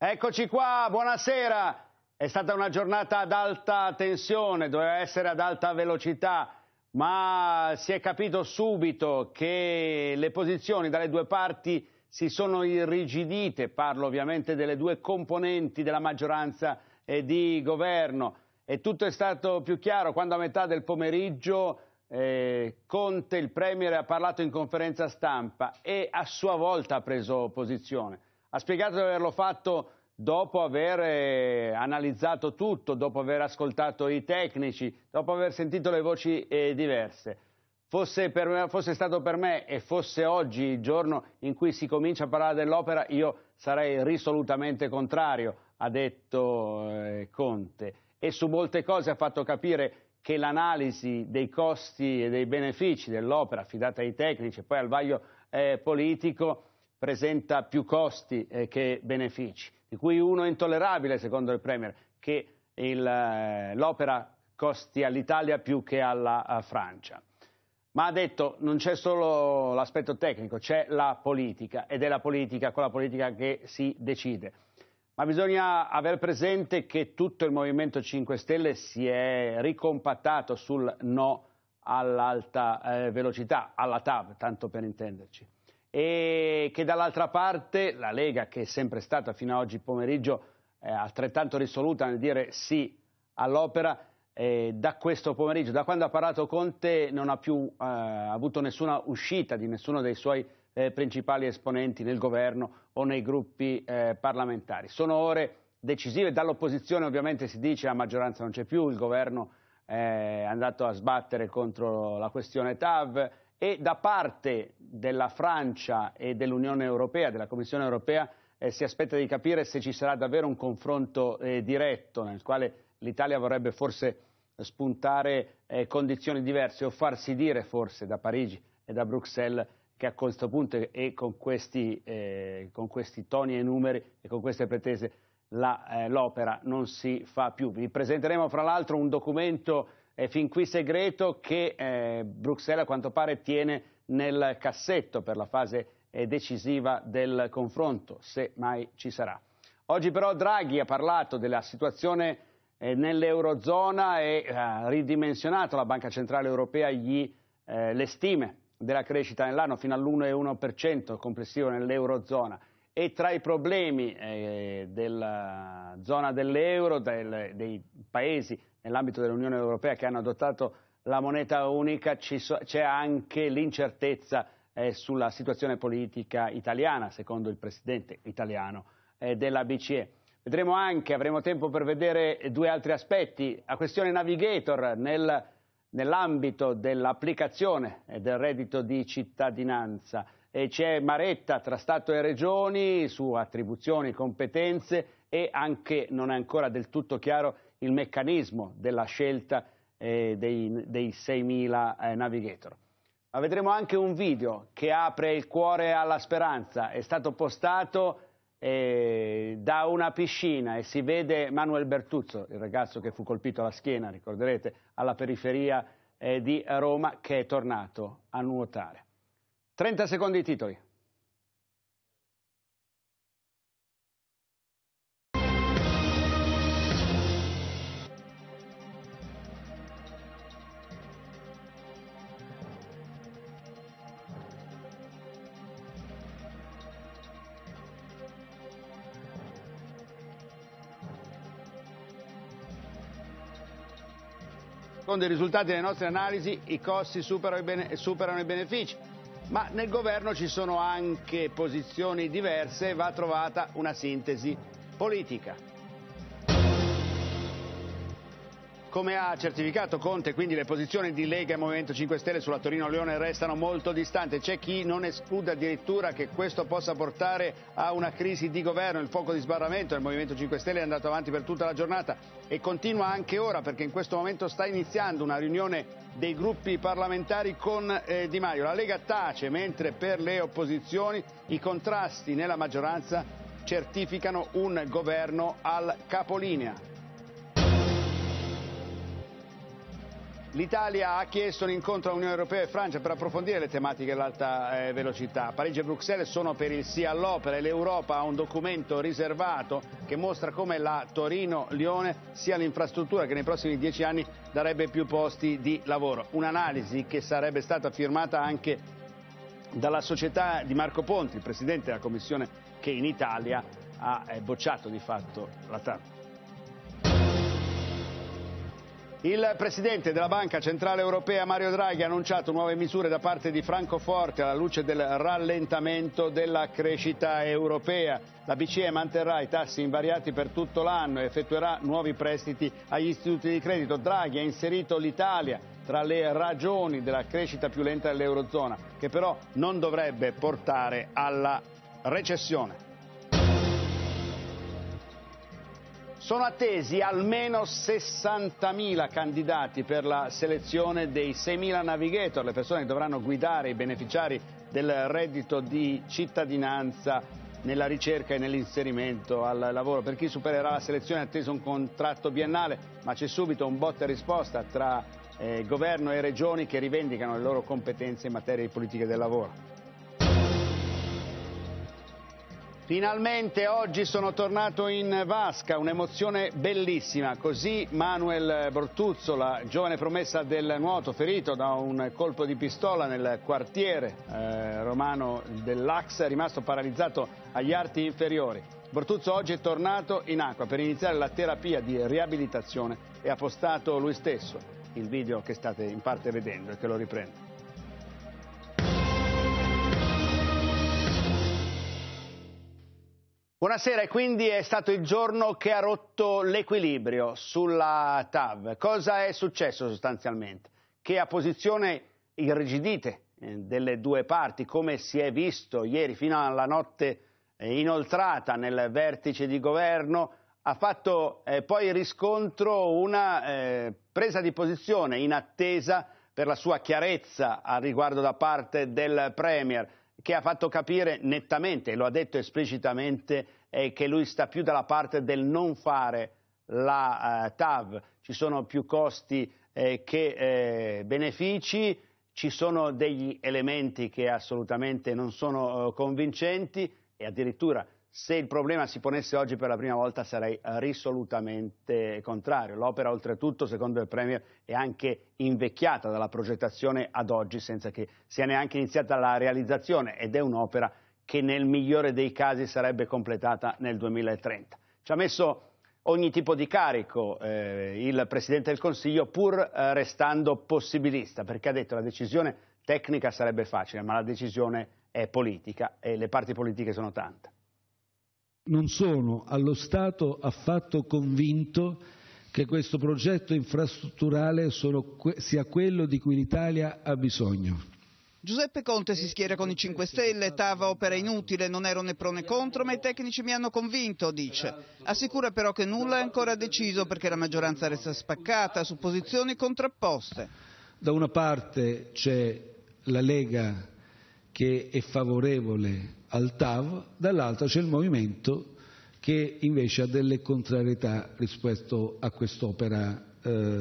Eccoci qua, buonasera. È stata una giornata ad alta tensione, doveva essere ad alta velocità, ma si è capito subito che le posizioni dalle due parti si sono irrigidite, parlo ovviamente delle due componenti della maggioranza e di governo e tutto è stato più chiaro quando a metà del pomeriggio eh, Conte, il Premier, ha parlato in conferenza stampa e a sua volta ha preso posizione. Ha spiegato di averlo fatto dopo aver eh, analizzato tutto, dopo aver ascoltato i tecnici, dopo aver sentito le voci eh, diverse. Fosse, per, fosse, stato per me e fosse oggi il giorno in cui si comincia a parlare dell'opera, io sarei risolutamente contrario, ha detto eh, Conte. E su molte cose ha fatto capire che l'analisi dei costi e dei benefici dell'opera affidata ai tecnici e poi al vaglio eh, politico presenta più costi eh, che benefici, di cui uno è intollerabile secondo il Premier, che eh, l'opera costi all'Italia più che alla Francia. Ma ha detto non c'è solo l'aspetto tecnico, c'è la politica ed è la politica con la politica che si decide. Ma bisogna aver presente che tutto il Movimento 5 Stelle si è ricompattato sul no all'alta eh, velocità, alla TAV, tanto per intenderci e che dall'altra parte la Lega, che è sempre stata fino ad oggi pomeriggio eh, altrettanto risoluta nel dire sì all'opera, eh, da questo pomeriggio, da quando ha parlato Conte, non ha più eh, avuto nessuna uscita di nessuno dei suoi eh, principali esponenti nel governo o nei gruppi eh, parlamentari. Sono ore decisive, dall'opposizione ovviamente si dice che la maggioranza non c'è più, il governo eh, è andato a sbattere contro la questione TAV, e da parte della Francia e dell'Unione Europea, della Commissione Europea, eh, si aspetta di capire se ci sarà davvero un confronto eh, diretto nel quale l'Italia vorrebbe forse spuntare eh, condizioni diverse o farsi dire forse da Parigi e da Bruxelles che a questo punto e con questi, eh, con questi toni e numeri e con queste pretese eh, l'opera non si fa più. Vi presenteremo fra l'altro un documento è fin qui segreto che eh, Bruxelles a quanto pare tiene nel cassetto per la fase eh, decisiva del confronto, se mai ci sarà. Oggi però Draghi ha parlato della situazione eh, nell'Eurozona e ha ridimensionato la Banca Centrale Europea gli, eh, le stime della crescita nell'anno fino all'1,1% complessivo nell'Eurozona e tra i problemi eh, della zona dell'euro, del, dei paesi nell'ambito dell'Unione Europea che hanno adottato la moneta unica c'è anche l'incertezza eh, sulla situazione politica italiana, secondo il presidente italiano eh, della BCE. Vedremo anche, avremo tempo per vedere due altri aspetti. La questione Navigator nel, nell'ambito dell'applicazione eh, del reddito di cittadinanza. E c'è Maretta tra Stato e Regioni su attribuzioni, competenze e anche non è ancora del tutto chiaro il meccanismo della scelta eh, dei, dei 6.000 eh, navigator. Ma vedremo anche un video che apre il cuore alla speranza, è stato postato eh, da una piscina e si vede Manuel Bertuzzo, il ragazzo che fu colpito alla schiena, ricorderete, alla periferia eh, di Roma, che è tornato a nuotare. 30 secondi i titoli. Secondo i risultati delle nostre analisi i costi superano i benefici, ma nel governo ci sono anche posizioni diverse e va trovata una sintesi politica. Come ha certificato Conte, quindi le posizioni di Lega e Movimento 5 Stelle sulla Torino-Leone restano molto distanti. C'è chi non esclude addirittura che questo possa portare a una crisi di governo. Il fuoco di sbarramento del Movimento 5 Stelle è andato avanti per tutta la giornata e continua anche ora perché in questo momento sta iniziando una riunione dei gruppi parlamentari con eh, Di Maio. La Lega tace mentre per le opposizioni i contrasti nella maggioranza certificano un governo al capolinea. L'Italia ha chiesto un incontro Unione Europea e Francia per approfondire le tematiche dell'alta eh, velocità. Parigi e Bruxelles sono per il sì all'opera e l'Europa ha un documento riservato che mostra come la Torino-Lione sia l'infrastruttura che nei prossimi dieci anni darebbe più posti di lavoro. Un'analisi che sarebbe stata firmata anche dalla società di Marco Ponti, il presidente della commissione che in Italia ha eh, bocciato di fatto la TAP. Il Presidente della Banca Centrale Europea Mario Draghi ha annunciato nuove misure da parte di Francoforte alla luce del rallentamento della crescita europea. La BCE manterrà i tassi invariati per tutto l'anno e effettuerà nuovi prestiti agli istituti di credito. Draghi ha inserito l'Italia tra le ragioni della crescita più lenta dell'Eurozona, che però non dovrebbe portare alla recessione. Sono attesi almeno 60.000 candidati per la selezione dei 6.000 navigator, le persone che dovranno guidare i beneficiari del reddito di cittadinanza nella ricerca e nell'inserimento al lavoro. Per chi supererà la selezione è atteso un contratto biennale, ma c'è subito un botta e risposta tra eh, governo e regioni che rivendicano le loro competenze in materia di politiche del lavoro. Finalmente oggi sono tornato in vasca, un'emozione bellissima, così Manuel Bortuzzo, la giovane promessa del nuoto ferito da un colpo di pistola nel quartiere eh, romano dell'Ax, è rimasto paralizzato agli arti inferiori. Bortuzzo oggi è tornato in acqua per iniziare la terapia di riabilitazione e ha postato lui stesso il video che state in parte vedendo e che lo riprende. Buonasera, e quindi è stato il giorno che ha rotto l'equilibrio sulla TAV. Cosa è successo sostanzialmente? Che a posizione irrigidite eh, delle due parti, come si è visto ieri fino alla notte eh, inoltrata nel vertice di governo, ha fatto eh, poi riscontro una presa di posizione in attesa per la sua chiarezza a riguardo da parte del Premier che ha fatto capire nettamente, e lo ha detto esplicitamente, eh, che lui sta più dalla parte del non fare la eh, TAV, ci sono più costi eh, che eh, benefici, ci sono degli elementi che assolutamente non sono eh, convincenti e addirittura se il problema si ponesse oggi per la prima volta sarei eh, risolutamente contrario. L'opera oltretutto, secondo il Premier, è anche invecchiata dalla progettazione ad oggi senza che sia neanche iniziata la realizzazione ed è un'opera che nel migliore dei casi sarebbe completata nel 2030. Ci ha messo ogni tipo di carico eh, il Presidente del Consiglio pur eh, restando possibilista, perché ha detto che la decisione tecnica sarebbe facile, ma la decisione è politica e le parti politiche sono tante non sono allo Stato affatto convinto che questo progetto infrastrutturale sia quello di cui l'Italia ha bisogno. Giuseppe Conte si schiera con i 5 Stelle, Tava opera inutile, non ero né pro né contro, ma i tecnici mi hanno convinto, dice. Assicura però che nulla è ancora deciso perché la maggioranza resta spaccata su posizioni contrapposte. Da una parte c'è la Lega che è favorevole al TAV, dall'altro c'è il movimento che invece ha delle contrarietà rispetto a quest'opera eh,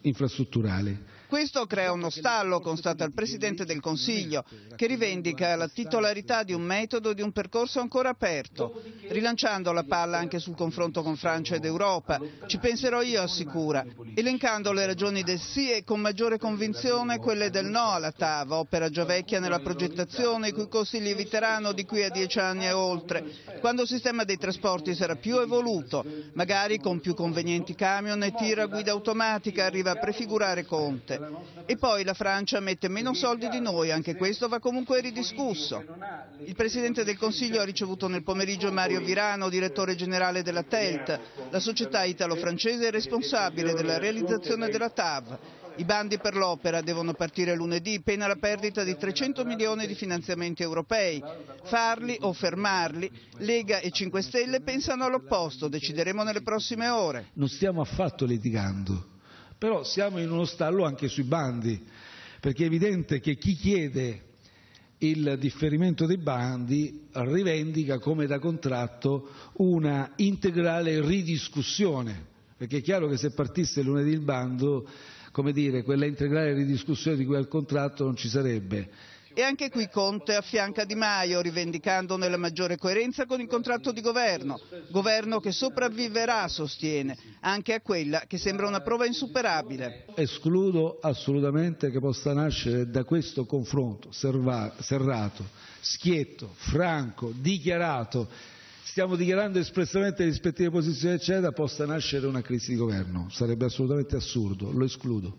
infrastrutturale. Questo crea uno stallo, constata il Presidente del Consiglio, che rivendica la titolarità di un metodo e di un percorso ancora aperto, rilanciando la palla anche sul confronto con Francia ed Europa. Ci penserò io, assicura, elencando le ragioni del sì e con maggiore convinzione quelle del no alla TAV, opera già vecchia nella progettazione, i cui costi lieviteranno di qui a dieci anni e oltre, quando il sistema dei trasporti sarà più evoluto, magari con più convenienti camion e tira guida automatica, arriva a prefigurare Conte. E poi la Francia mette meno soldi di noi, anche questo va comunque ridiscusso. Il Presidente del Consiglio ha ricevuto nel pomeriggio Mario Virano, direttore generale della TELT. La società italo-francese responsabile della realizzazione della TAV. I bandi per l'opera devono partire lunedì, pena la perdita di 300 milioni di finanziamenti europei. Farli o fermarli, Lega e 5 Stelle pensano all'opposto, decideremo nelle prossime ore. Non stiamo affatto litigando però siamo in uno stallo anche sui bandi, perché è evidente che chi chiede il differimento dei bandi rivendica come da contratto una integrale ridiscussione, perché è chiaro che se partisse lunedì il bando, come dire, quella integrale ridiscussione di cui al contratto non ci sarebbe. E anche qui Conte affianca Di Maio, rivendicandone la maggiore coerenza con il contratto di governo. Governo che sopravviverà, sostiene, anche a quella che sembra una prova insuperabile. Escludo assolutamente che possa nascere da questo confronto serrato, schietto, franco, dichiarato stiamo dichiarando espressamente le rispettive posizioni, eccetera, possa nascere una crisi di governo. Sarebbe assolutamente assurdo, lo escludo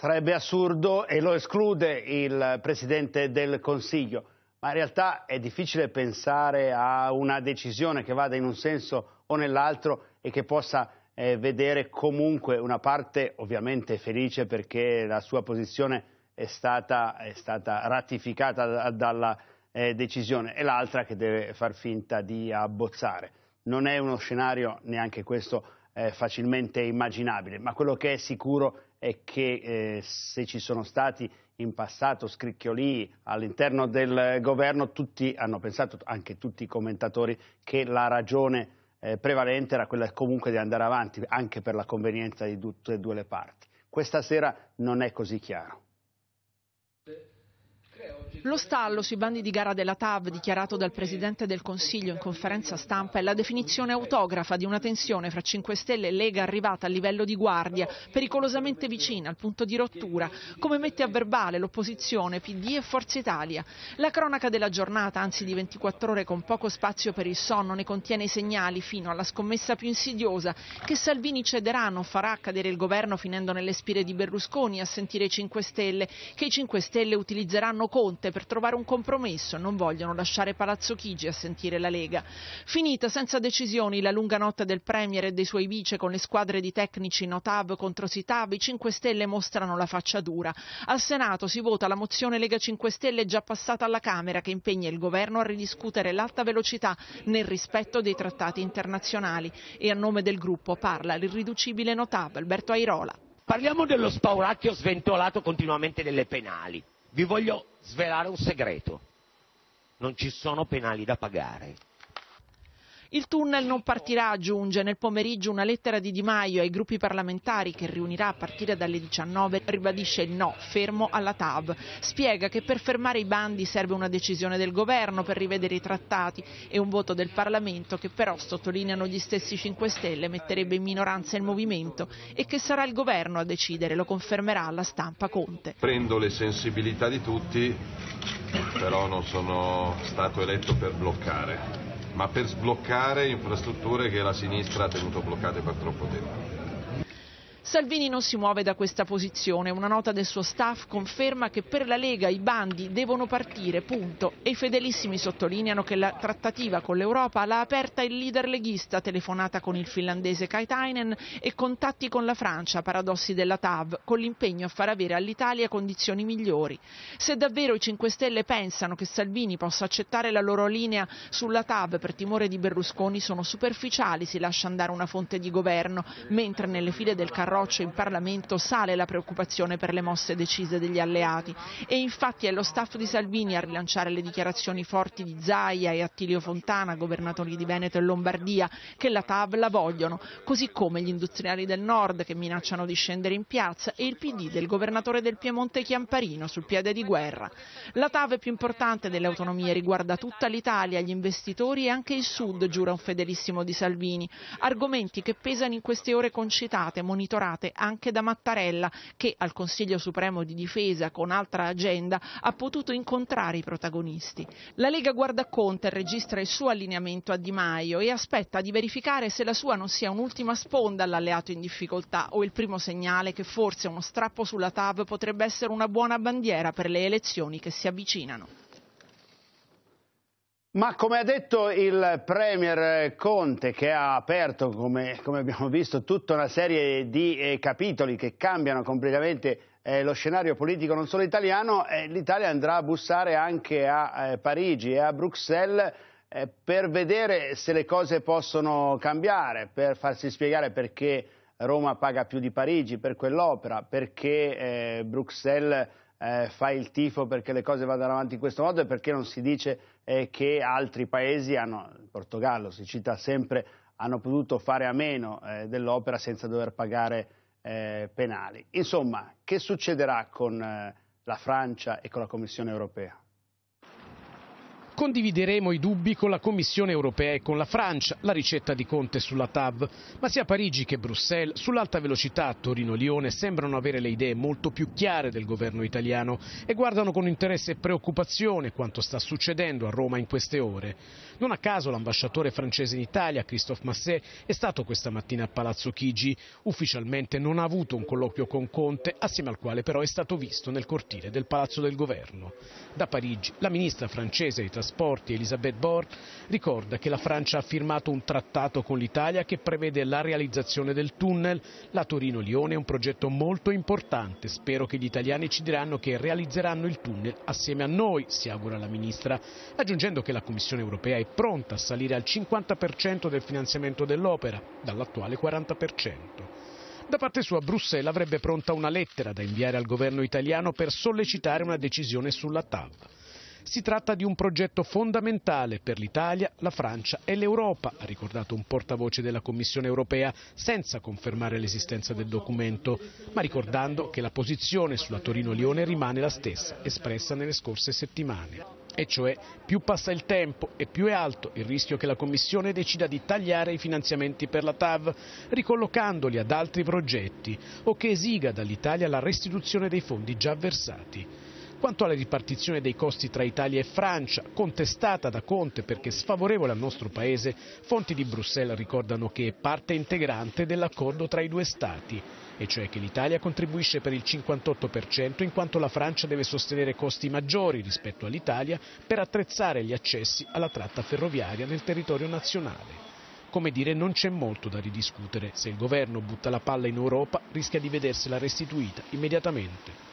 sarebbe assurdo e lo esclude il Presidente del Consiglio. Ma in realtà è difficile pensare a una decisione che vada in un senso o nell'altro e che possa eh, vedere comunque una parte ovviamente felice perché la sua posizione è stata, è stata ratificata dalla eh, decisione e l'altra che deve far finta di abbozzare. Non è uno scenario neanche questo eh, facilmente immaginabile, ma quello che è sicuro è è che eh, se ci sono stati in passato scricchioli all'interno del governo, tutti hanno pensato, anche tutti i commentatori, che la ragione eh, prevalente era quella comunque di andare avanti, anche per la convenienza di tutte e due le parti. Questa sera non è così chiaro. Lo stallo sui bandi di gara della TAV dichiarato dal Presidente del Consiglio in conferenza stampa è la definizione autografa di una tensione fra 5 Stelle e Lega arrivata a livello di guardia, pericolosamente vicina al punto di rottura, come mette a verbale l'opposizione PD e Forza Italia. La cronaca della giornata, anzi di 24 ore con poco spazio per il sonno, ne contiene i segnali fino alla scommessa più insidiosa che Salvini cederà, non farà cadere il governo finendo nelle spire di Berlusconi a sentire i 5 Stelle, che i 5 Stelle utilizzeranno Conte forte per trovare un compromesso, non vogliono lasciare Palazzo Chigi a sentire la Lega. Finita senza decisioni la lunga notte del Premier e dei suoi vice con le squadre di tecnici Notav contro Sitav, i 5 Stelle mostrano la faccia dura. Al Senato si vota la mozione Lega 5 Stelle già passata alla Camera che impegna il governo a ridiscutere l'alta velocità nel rispetto dei trattati internazionali e a nome del gruppo parla l'irriducibile Notav Alberto Airola. Parliamo dello spauracchio sventolato continuamente delle penali. Vi voglio svelare un segreto: non ci sono penali da pagare. Il tunnel non partirà, aggiunge, nel pomeriggio una lettera di Di Maio ai gruppi parlamentari che riunirà a partire dalle 19, ribadisce il no, fermo alla TAV. Spiega che per fermare i bandi serve una decisione del governo per rivedere i trattati e un voto del Parlamento che però, sottolineano gli stessi 5 Stelle, metterebbe in minoranza il movimento e che sarà il governo a decidere, lo confermerà la stampa Conte. Prendo le sensibilità di tutti, però non sono stato eletto per bloccare ma per sbloccare infrastrutture che la sinistra ha tenuto bloccate per troppo tempo. Salvini non si muove da questa posizione. Una nota del suo staff conferma che per la Lega i bandi devono partire, punto. E i fedelissimi sottolineano che la trattativa con l'Europa l'ha aperta il leader leghista, telefonata con il finlandese Kaitainen e contatti con la Francia, paradossi della TAV, con l'impegno a far avere all'Italia condizioni migliori. Se davvero i 5 Stelle pensano che Salvini possa accettare la loro linea sulla TAV per timore di Berlusconi sono superficiali, si lascia andare una fonte di governo, mentre nelle file del carro approccio in Parlamento sale la preoccupazione per le mosse decise degli alleati e infatti è lo staff di Salvini a rilanciare le dichiarazioni forti di Zaia e Attilio Fontana, governatori di Veneto e Lombardia, che la TAV la vogliono, così come gli industriali del nord che minacciano di scendere in piazza e il PD del governatore del Piemonte Chiamparino sul piede di guerra. La TAV è più importante delle autonomie, riguarda tutta l'Italia, gli investitori e anche il Sud, giura un fedelissimo di Salvini. Argomenti che pesano in queste ore concitate, monitorate superate anche da Mattarella, che al Consiglio Supremo di Difesa, con altra agenda, ha potuto incontrare i protagonisti. La Lega guarda Conte e registra il suo allineamento a Di Maio e aspetta di verificare se la sua non sia un'ultima sponda all'alleato in difficoltà o il primo segnale che forse uno strappo sulla TAV potrebbe essere una buona bandiera per le elezioni che si avvicinano. Ma come ha detto il Premier Conte, che ha aperto, come, come abbiamo visto, tutta una serie di eh, capitoli che cambiano completamente eh, lo scenario politico non solo italiano, eh, l'Italia andrà a bussare anche a eh, Parigi e a Bruxelles eh, per vedere se le cose possono cambiare, per farsi spiegare perché Roma paga più di Parigi per quell'opera, perché eh, Bruxelles eh, fai il tifo perché le cose vadano avanti in questo modo e perché non si dice eh, che altri paesi hanno, il Portogallo si cita sempre, hanno potuto fare a meno eh, dell'opera senza dover pagare eh, penali. Insomma, che succederà con eh, la Francia e con la Commissione europea? Condivideremo i dubbi con la Commissione europea e con la Francia, la ricetta di Conte sulla TAV, ma sia Parigi che Bruxelles sull'alta velocità a Torino-Lione sembrano avere le idee molto più chiare del governo italiano e guardano con interesse e preoccupazione quanto sta succedendo a Roma in queste ore. Non a caso l'ambasciatore francese in Italia, Christophe Massé, è stato questa mattina a Palazzo Chigi. Ufficialmente non ha avuto un colloquio con Conte, assieme al quale però è stato visto nel cortile del Palazzo del Governo. Da Parigi, la ministra francese dei trasporti trasporti Elisabeth Born ricorda che la Francia ha firmato un trattato con l'Italia che prevede la realizzazione del tunnel. La Torino-Lione è un progetto molto importante. Spero che gli italiani ci diranno che realizzeranno il tunnel assieme a noi, si augura la Ministra, aggiungendo che la Commissione europea è pronta a salire al 50% del finanziamento dell'opera, dall'attuale 40%. Da parte sua Bruxelles avrebbe pronta una lettera da inviare al governo italiano per sollecitare una decisione sulla TAV. Si tratta di un progetto fondamentale per l'Italia, la Francia e l'Europa, ha ricordato un portavoce della Commissione europea, senza confermare l'esistenza del documento, ma ricordando che la posizione sulla Torino-Lione rimane la stessa, espressa nelle scorse settimane. E cioè, più passa il tempo e più è alto il rischio che la Commissione decida di tagliare i finanziamenti per la TAV, ricollocandoli ad altri progetti, o che esiga dall'Italia la restituzione dei fondi già versati. Quanto alla ripartizione dei costi tra Italia e Francia, contestata da Conte perché sfavorevole al nostro paese, fonti di Bruxelles ricordano che è parte integrante dell'accordo tra i due Stati, e cioè che l'Italia contribuisce per il 58% in quanto la Francia deve sostenere costi maggiori rispetto all'Italia per attrezzare gli accessi alla tratta ferroviaria nel territorio nazionale. Come dire, non c'è molto da ridiscutere. Se il governo butta la palla in Europa rischia di vedersela restituita immediatamente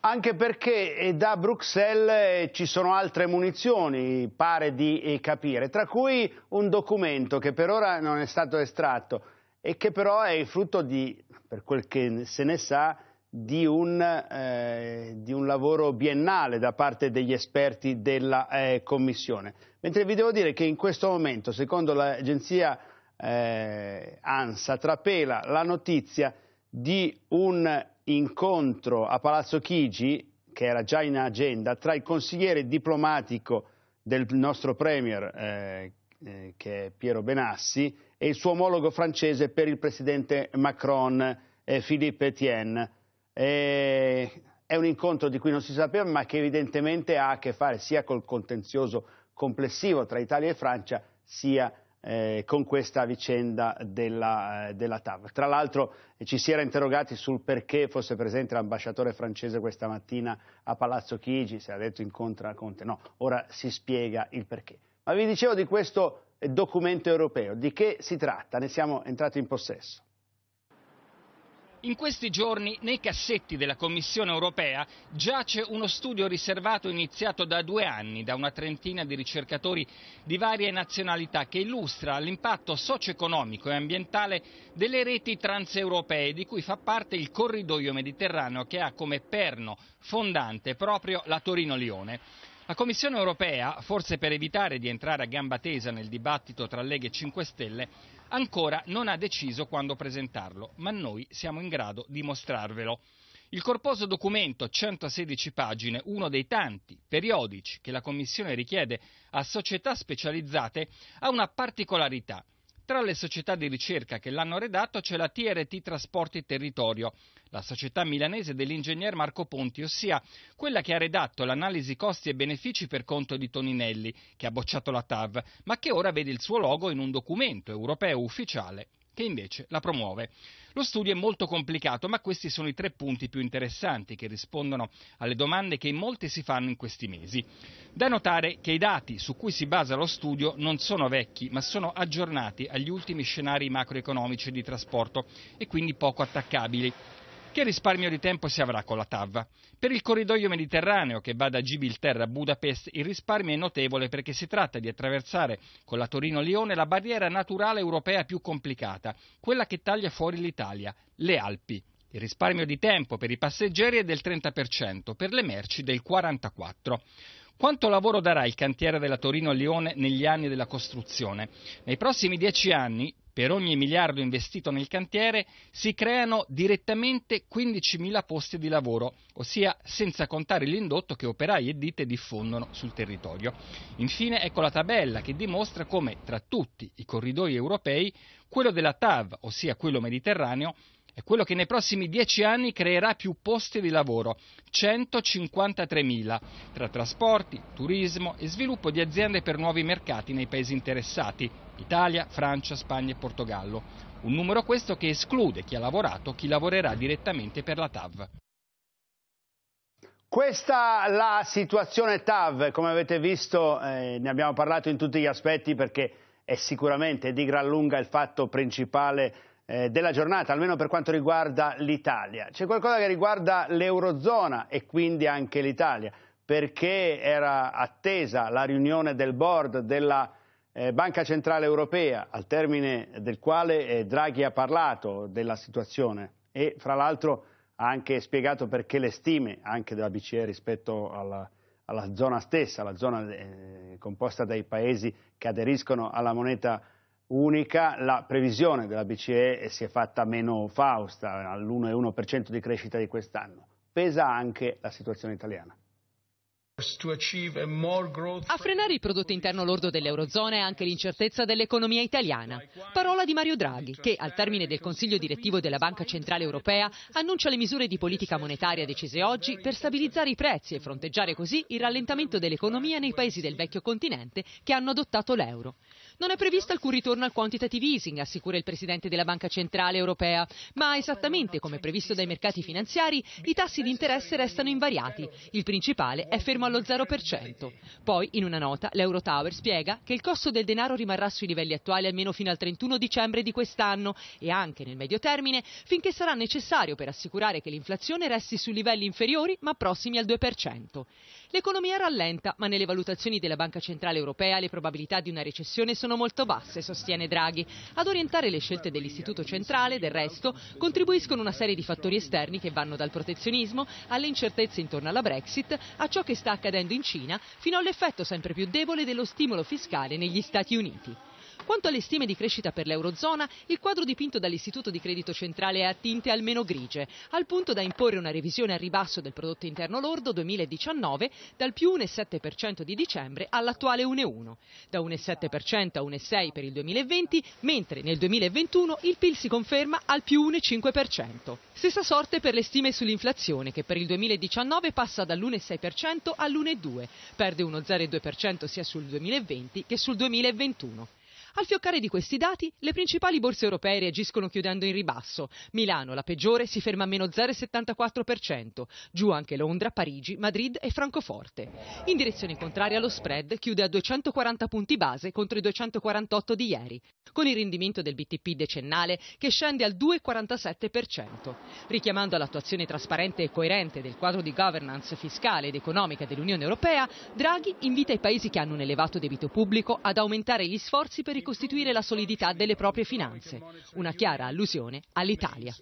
anche perché eh, da Bruxelles eh, ci sono altre munizioni, pare di eh, capire, tra cui un documento che per ora non è stato estratto e che però è il frutto di, per quel che se ne sa, di un, eh, di un lavoro biennale da parte degli esperti della eh, Commissione. Mentre vi devo dire che in questo momento, secondo l'agenzia eh, ANSA, trapela la notizia di un incontro a Palazzo Chigi, che era già in agenda, tra il consigliere diplomatico del nostro Premier, eh, eh, che è Piero Benassi, e il suo omologo francese per il presidente Macron, eh, Philippe Etienne. è un incontro di cui non si sapeva, ma che evidentemente ha a che fare sia col contenzioso complessivo tra Italia e Francia, sia con eh, con questa vicenda della, eh, della TAV. Tra l'altro eh, ci si era interrogati sul perché fosse presente l'ambasciatore francese questa mattina a Palazzo Chigi, si era detto incontra Conte, no, ora si spiega il perché. Ma vi dicevo di questo eh, documento europeo, di che si tratta? Ne siamo entrati in possesso. In questi giorni nei cassetti della Commissione europea giace uno studio riservato iniziato da due anni da una trentina di ricercatori di varie nazionalità che illustra l'impatto socio-economico e ambientale delle reti transeuropee di cui fa parte il corridoio mediterraneo che ha come perno fondante proprio la Torino-Lione. La Commissione europea, forse per evitare di entrare a gamba tesa nel dibattito tra Leghe e 5 Stelle, ancora non ha deciso quando presentarlo, ma noi siamo in grado di mostrarvelo. Il corposo documento, 116 pagine, uno dei tanti periodici che la Commissione richiede a società specializzate, ha una particolarità – tra le società di ricerca che l'hanno redatto c'è la TRT Trasporti Territorio, la società milanese dell'ingegner Marco Ponti, ossia quella che ha redatto l'analisi costi e benefici per conto di Toninelli, che ha bocciato la TAV, ma che ora vede il suo logo in un documento europeo ufficiale che invece la promuove. Lo studio è molto complicato, ma questi sono i tre punti più interessanti che rispondono alle domande che molti si fanno in questi mesi. Da notare che i dati su cui si basa lo studio non sono vecchi, ma sono aggiornati agli ultimi scenari macroeconomici di trasporto e quindi poco attaccabili. Che risparmio di tempo si avrà con la TAV? Per il corridoio mediterraneo che va da Gibilterra a Budapest il risparmio è notevole perché si tratta di attraversare con la Torino-Lione la barriera naturale europea più complicata, quella che taglia fuori l'Italia, le Alpi. Il risparmio di tempo per i passeggeri è del 30%, per le merci del 44%. Quanto lavoro darà il cantiere della Torino a Lione negli anni della costruzione? Nei prossimi dieci anni, per ogni miliardo investito nel cantiere, si creano direttamente 15.000 posti di lavoro, ossia senza contare l'indotto che operai e ditte diffondono sul territorio. Infine ecco la tabella che dimostra come tra tutti i corridoi europei quello della TAV, ossia quello mediterraneo, è quello che nei prossimi dieci anni creerà più posti di lavoro, 153.000, tra trasporti, turismo e sviluppo di aziende per nuovi mercati nei paesi interessati, Italia, Francia, Spagna e Portogallo. Un numero questo che esclude chi ha lavorato, chi lavorerà direttamente per la TAV. Questa la situazione TAV, come avete visto eh, ne abbiamo parlato in tutti gli aspetti perché è sicuramente di gran lunga il fatto principale eh, della giornata, almeno per quanto riguarda l'Italia. C'è qualcosa che riguarda l'Eurozona e quindi anche l'Italia, perché era attesa la riunione del board della eh, Banca Centrale Europea, al termine del quale eh, Draghi ha parlato della situazione e fra l'altro ha anche spiegato perché le stime anche della BCE rispetto alla, alla zona stessa, la zona eh, composta dai paesi che aderiscono alla moneta unica, la previsione della BCE si è fatta meno fausta, all'1,1% di crescita di quest'anno. Pesa anche la situazione italiana. A frenare il prodotto interno lordo dell'Eurozona è anche l'incertezza dell'economia italiana. Parola di Mario Draghi, che al termine del Consiglio direttivo della Banca Centrale Europea annuncia le misure di politica monetaria decise oggi per stabilizzare i prezzi e fronteggiare così il rallentamento dell'economia nei paesi del vecchio continente che hanno adottato l'euro. Non è previsto alcun ritorno al quantitative easing, assicura il Presidente della Banca Centrale Europea, ma esattamente come previsto dai mercati finanziari, i tassi di interesse restano invariati. Il principale è fermo allo 0%. Poi, in una nota, l'Eurotower spiega che il costo del denaro rimarrà sui livelli attuali almeno fino al 31 dicembre di quest'anno e anche nel medio termine, finché sarà necessario per assicurare che l'inflazione resti su livelli inferiori ma prossimi al 2%. L'economia rallenta, ma nelle valutazioni della Banca Centrale Europea le probabilità di una recessione sono sono molto basse, sostiene Draghi. Ad orientare le scelte dell'Istituto Centrale, del resto, contribuiscono una serie di fattori esterni che vanno dal protezionismo alle incertezze intorno alla Brexit, a ciò che sta accadendo in Cina, fino all'effetto sempre più debole dello stimolo fiscale negli Stati Uniti. Quanto alle stime di crescita per l'Eurozona, il quadro dipinto dall'Istituto di Credito Centrale è a tinte almeno grigie, al punto da imporre una revisione al ribasso del prodotto interno lordo 2019 dal più 1,7% di dicembre all'attuale 1,1, da 1,7% a 1,6 per il 2020, mentre nel 2021 il PIL si conferma al più 1,5%. Stessa sorte per le stime sull'inflazione, che per il 2019 passa dall'1,6% all'1,2, perde 1,02% sia sul 2020 che sul 2021. Al fioccare di questi dati, le principali borse europee reagiscono chiudendo in ribasso. Milano, la peggiore, si ferma a meno 0,74%, giù anche Londra, Parigi, Madrid e Francoforte. In direzione contraria lo spread chiude a 240 punti base contro i 248 di ieri, con il rendimento del BTP decennale che scende al 2,47%. Richiamando all'attuazione trasparente e coerente del quadro di governance fiscale ed economica dell'Unione Europea, Draghi invita i paesi che hanno un elevato debito pubblico ad aumentare gli sforzi per il ricostituire la solidità delle proprie finanze, una chiara allusione all'Italia.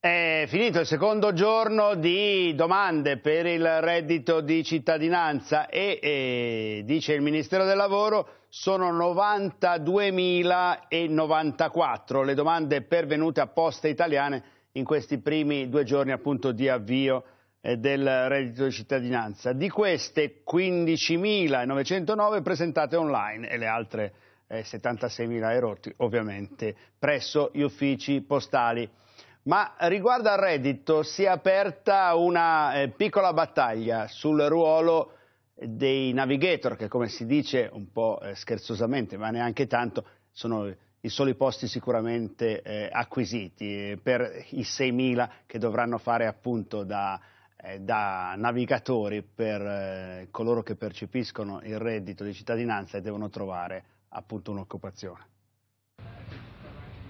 È finito il secondo giorno di domande per il reddito di cittadinanza e, e dice il Ministero del Lavoro sono 92.094 le domande pervenute a poste italiane in questi primi due giorni appunto di avvio eh, del reddito di cittadinanza. Di queste 15.909 presentate online e le altre eh, 76.000 erotti ovviamente presso gli uffici postali. Ma riguardo al reddito si è aperta una eh, piccola battaglia sul ruolo dei navigator che come si dice un po' eh, scherzosamente ma neanche tanto sono i soli posti sicuramente eh, acquisiti eh, per i 6.000 che dovranno fare appunto da eh, da navigatori per eh, coloro che percepiscono il reddito di cittadinanza e devono trovare appunto un'occupazione.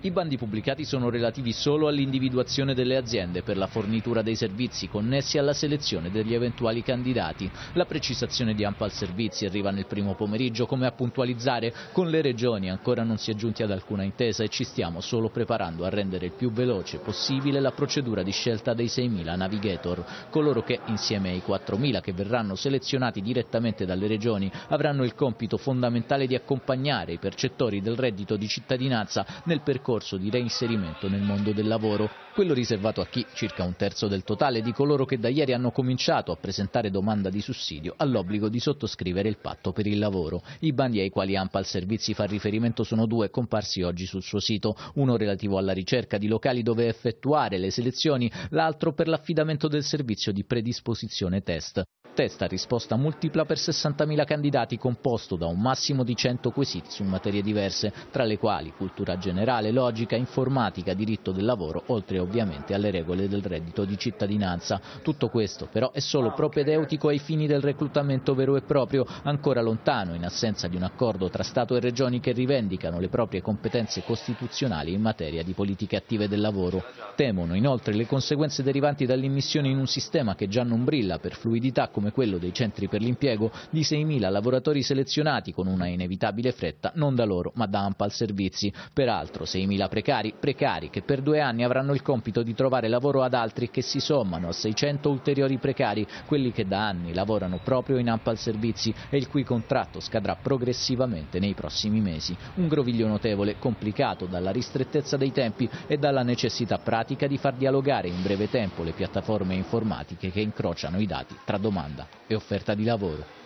I bandi pubblicati sono relativi solo all'individuazione delle aziende per la fornitura dei servizi connessi alla selezione degli eventuali candidati. La precisazione di Ampal Servizi arriva nel primo pomeriggio, come a puntualizzare con le regioni ancora non si è giunti ad alcuna intesa e ci stiamo solo preparando a rendere il più veloce possibile la procedura di scelta dei 6.000 navigator, coloro che insieme ai 4.000 che verranno selezionati direttamente dalle regioni avranno il compito fondamentale di accompagnare i percettori del reddito di cittadinanza nel percorso percorso di reinserimento nel mondo del lavoro, quello riservato a chi, circa un terzo del totale di coloro che da ieri hanno cominciato a presentare domanda di sussidio, all'obbligo di sottoscrivere il patto per il lavoro. I bandi ai quali Ampal Servizi fa riferimento sono due, comparsi oggi sul suo sito, uno relativo alla ricerca di locali dove effettuare le selezioni, l'altro per l'affidamento del servizio di predisposizione test test a risposta multipla per 60.000 candidati composto da un massimo di 100 quesiti su materie diverse, tra le quali cultura generale, logica informatica, diritto del lavoro, oltre ovviamente alle regole del reddito di cittadinanza. Tutto questo però è solo ah, propedeutico eh. ai fini del reclutamento vero e proprio, ancora lontano in assenza di un accordo tra Stato e Regioni che rivendicano le proprie competenze costituzionali in materia di politiche attive del lavoro. Temono inoltre le conseguenze derivanti dall'immissione in un sistema che già non brilla per fluidità come quello dei centri per l'impiego di 6.000 lavoratori selezionati con una inevitabile fretta non da loro ma da Ampal Servizi. Peraltro 6.000 600.000 precari, precari che per due anni avranno il compito di trovare lavoro ad altri che si sommano a 600 ulteriori precari, quelli che da anni lavorano proprio in Ampal Servizi e il cui contratto scadrà progressivamente nei prossimi mesi. Un groviglio notevole, complicato dalla ristrettezza dei tempi e dalla necessità pratica di far dialogare in breve tempo le piattaforme informatiche che incrociano i dati tra domanda e offerta di lavoro.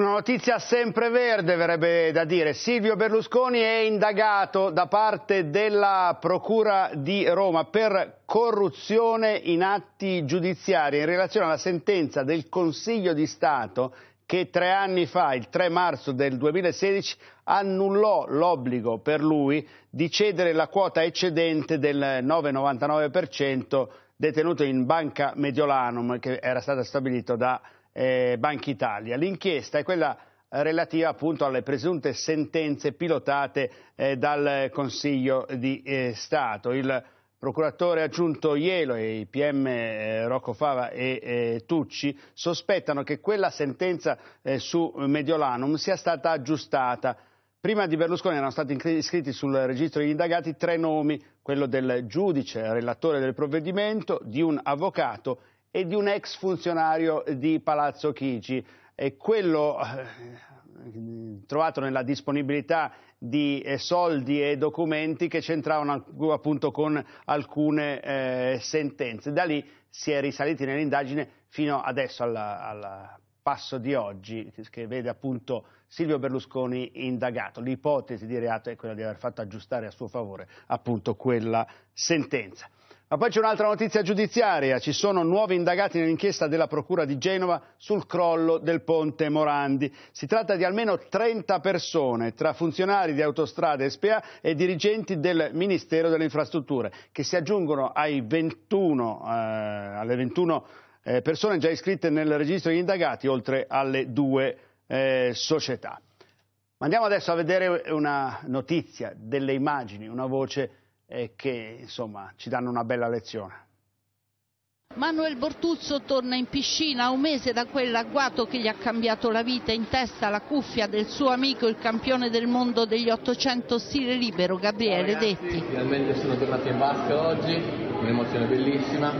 Una notizia sempre verde, verrebbe da dire. Silvio Berlusconi è indagato da parte della Procura di Roma per corruzione in atti giudiziari in relazione alla sentenza del Consiglio di Stato che tre anni fa, il 3 marzo del 2016, annullò l'obbligo per lui di cedere la quota eccedente del 9,99% detenuto in Banca Mediolanum, che era stata stabilita da eh, Banca Italia. L'inchiesta è quella relativa appunto alle presunte sentenze pilotate eh, dal Consiglio di eh, Stato. Il procuratore aggiunto Ielo e i PM eh, Rocco Fava e eh, Tucci sospettano che quella sentenza eh, su Mediolanum sia stata aggiustata. Prima di Berlusconi erano stati iscritti sul registro degli indagati tre nomi, quello del giudice relatore del provvedimento, di un avvocato e di un ex funzionario di Palazzo Chigi. E quello eh, trovato nella disponibilità di eh, soldi e documenti che c'entravano appunto con alcune eh, sentenze. Da lì si è risaliti nell'indagine fino adesso al passo di oggi che vede appunto Silvio Berlusconi indagato. L'ipotesi di reato è quella di aver fatto aggiustare a suo favore appunto quella sentenza. Ma poi c'è un'altra notizia giudiziaria, ci sono nuovi indagati nell'inchiesta della Procura di Genova sul crollo del ponte Morandi. Si tratta di almeno 30 persone, tra funzionari di Autostrade SPA e dirigenti del Ministero delle Infrastrutture, che si aggiungono 21, eh, alle 21 eh, persone già iscritte nel registro degli indagati, oltre alle due eh, società. Ma andiamo adesso a vedere una notizia, delle immagini, una voce eh, che insomma, ci danno una bella lezione. Manuel Bortuzzo torna in piscina a un mese da quell'agguato che gli ha cambiato la vita in testa la cuffia del suo amico il campione del mondo degli 800 stile libero Gabriele ragazzi, Detti. Finalmente sono tornato in vasca oggi, un'emozione bellissima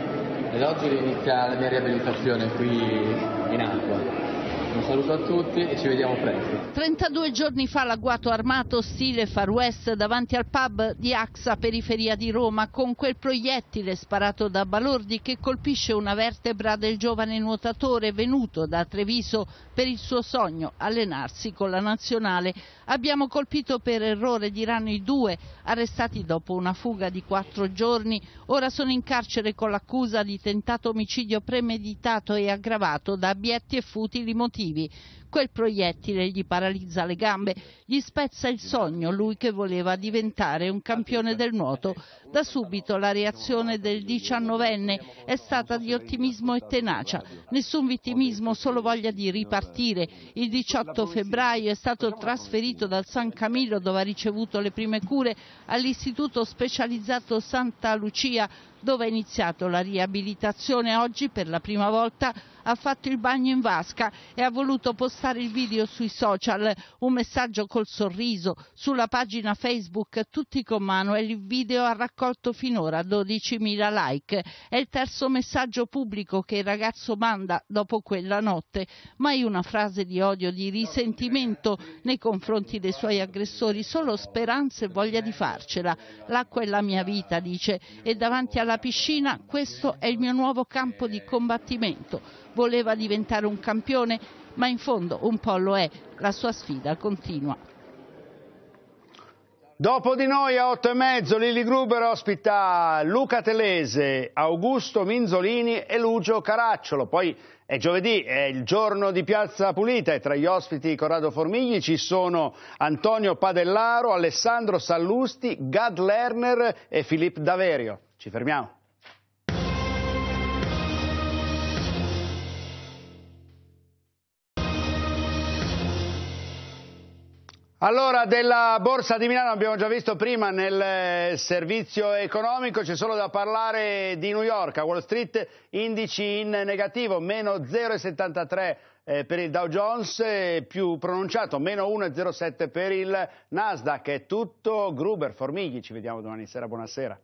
ed oggi inizia la mia riabilitazione qui in acqua. Un saluto a tutti e ci vediamo presto. 32 giorni fa l'agguato armato stile Far West davanti al pub di Axa, periferia di Roma, con quel proiettile sparato da Balordi che colpisce una vertebra del giovane nuotatore venuto da Treviso per il suo sogno allenarsi con la nazionale. Abbiamo colpito per errore, diranno i due, arrestati dopo una fuga di quattro giorni. Ora sono in carcere con l'accusa di tentato omicidio premeditato e aggravato da abietti e futili motivi motivi Quel proiettile gli paralizza le gambe, gli spezza il sogno, lui che voleva diventare un campione del nuoto. Da subito la reazione del diciannovenne è stata di ottimismo e tenacia, nessun vittimismo, solo voglia di ripartire. Il 18 febbraio è stato trasferito dal San Camillo dove ha ricevuto le prime cure all'Istituto Specializzato Santa Lucia dove ha iniziato la riabilitazione oggi per la prima volta ha fatto il bagno in vasca e ha voluto postare passare il video sui social, un messaggio col sorriso, sulla pagina Facebook tutti con mano e il video ha raccolto finora 12.000 like. È il terzo messaggio pubblico che il ragazzo manda dopo quella notte, mai una frase di odio, di risentimento nei confronti dei suoi aggressori, solo speranza e voglia di farcela. L'acqua è la mia vita, dice, e davanti alla piscina questo è il mio nuovo campo di combattimento. Voleva diventare un campione ma in fondo un po' lo è, la sua sfida continua. Dopo di noi a 8 e mezzo Lili Gruber ospita Luca Telese, Augusto Minzolini e Lucio Caracciolo. Poi è giovedì, è il giorno di Piazza Pulita e tra gli ospiti Corrado Formigli ci sono Antonio Padellaro, Alessandro Sallusti, Gad Lerner e Filippo Daverio. Ci fermiamo. Allora, della Borsa di Milano abbiamo già visto prima nel eh, servizio economico, c'è solo da parlare di New York, a Wall Street indici in negativo, meno 0,73 eh, per il Dow Jones, più pronunciato, meno 1,07 per il Nasdaq, è tutto Gruber, Formigli, ci vediamo domani sera, buonasera.